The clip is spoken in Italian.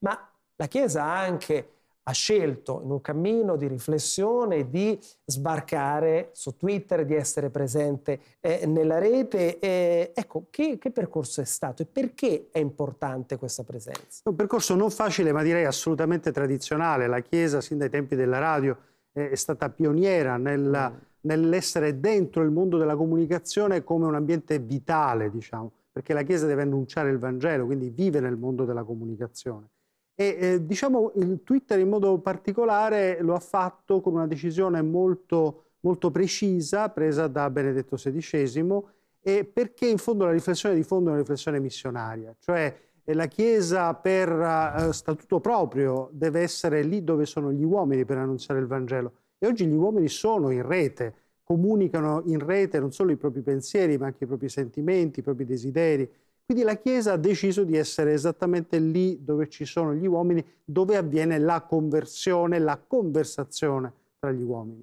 ma la Chiesa anche ha scelto in un cammino di riflessione di sbarcare su Twitter, di essere presente eh, nella rete. Eh, ecco, che, che, percorso è stato e perché è importante questa presenza? È un percorso non facile, ma direi assolutamente tradizionale. La Chiesa, sin dai tempi della radio, è stata pioniera nella, mm. nell'essere dentro il mondo della comunicazione come un ambiente vitale, diciamo, perché la Chiesa deve annunciare il Vangelo, quindi vive nel mondo della comunicazione e eh, diciamo il Twitter in modo particolare lo ha fatto con una decisione molto, molto precisa presa da Benedetto XVI e perché in fondo la riflessione di fondo è una riflessione missionaria, cioè eh, la Chiesa per eh, statuto proprio deve essere lì dove sono gli uomini per annunciare il Vangelo e oggi gli uomini sono in rete, comunicano in rete non solo i propri pensieri ma anche i propri sentimenti, i propri desideri, quindi la Chiesa ha deciso di essere esattamente lì dove ci sono gli uomini, dove avviene la conversione, la conversazione tra gli uomini.